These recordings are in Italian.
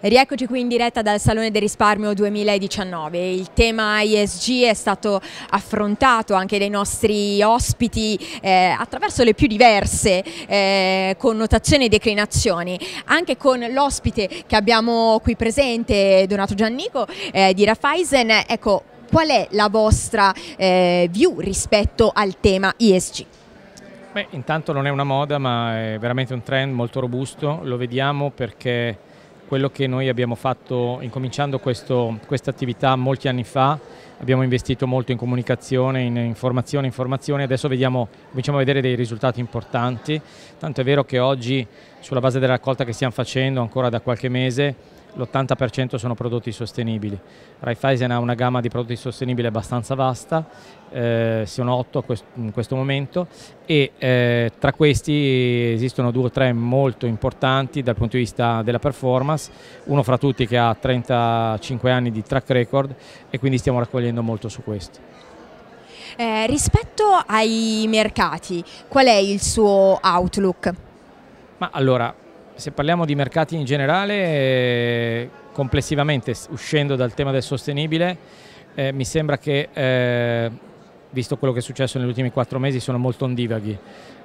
Rieccoci qui in diretta dal Salone del Risparmio 2019. Il tema ISG è stato affrontato anche dai nostri ospiti eh, attraverso le più diverse eh, connotazioni e declinazioni, anche con l'ospite che abbiamo qui presente, Donato Giannico eh, di Raiffeisen. Ecco, qual è la vostra eh, view rispetto al tema ISG? Beh, intanto non è una moda, ma è veramente un trend molto robusto, lo vediamo perché quello che noi abbiamo fatto incominciando questa attività molti anni fa abbiamo investito molto in comunicazione, in informazione, informazione, adesso vediamo, cominciamo a vedere dei risultati importanti, tanto è vero che oggi sulla base della raccolta che stiamo facendo ancora da qualche mese l'80% sono prodotti sostenibili. Raiffeisen ha una gamma di prodotti sostenibili abbastanza vasta, eh, sono 8 in questo momento e eh, tra questi esistono due o tre molto importanti dal punto di vista della performance, uno fra tutti che ha 35 anni di track record e quindi stiamo raccogliendo lavorando molto su questo. Eh, rispetto ai mercati, qual è il suo outlook? Ma allora, se parliamo di mercati in generale, complessivamente, uscendo dal tema del sostenibile, eh, mi sembra che eh, visto quello che è successo negli ultimi quattro mesi, sono molto ondivaghi,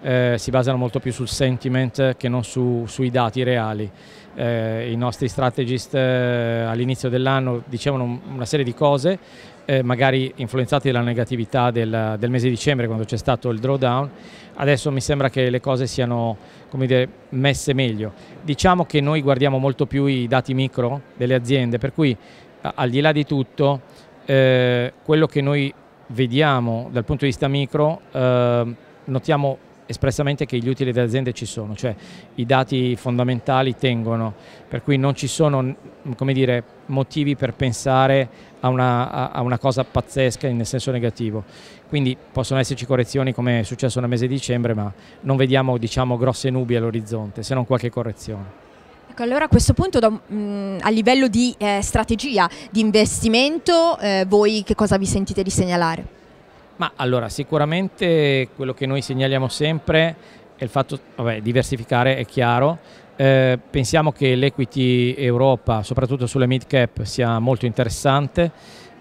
eh, si basano molto più sul sentiment che non su, sui dati reali. Eh, I nostri strategist eh, all'inizio dell'anno dicevano una serie di cose, eh, magari influenzati dalla negatività del, del mese di dicembre quando c'è stato il drawdown, adesso mi sembra che le cose siano dire, messe meglio. Diciamo che noi guardiamo molto più i dati micro delle aziende, per cui al di là di tutto eh, quello che noi vediamo dal punto di vista micro, eh, notiamo espressamente che gli utili delle aziende ci sono, cioè i dati fondamentali tengono, per cui non ci sono dire, motivi per pensare a una, a una cosa pazzesca nel senso negativo. Quindi possono esserci correzioni come è successo nel mese di dicembre, ma non vediamo diciamo, grosse nubi all'orizzonte, se non qualche correzione. Ecco, allora a questo punto mm, a livello di eh, strategia di investimento eh, voi che cosa vi sentite di segnalare? Ma allora sicuramente quello che noi segnaliamo sempre è il fatto, di diversificare è chiaro, eh, pensiamo che l'equity Europa soprattutto sulle mid cap sia molto interessante,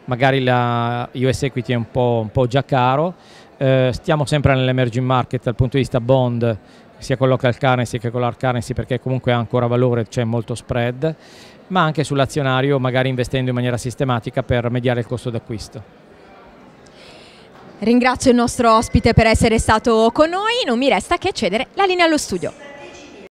magari la US equity è un po', un po già caro, eh, stiamo sempre nell'emerging market dal punto di vista bond sia con local currency che con l'hard perché comunque ha ancora valore, c'è molto spread, ma anche sull'azionario magari investendo in maniera sistematica per mediare il costo d'acquisto. Ringrazio il nostro ospite per essere stato con noi, non mi resta che cedere la linea allo studio.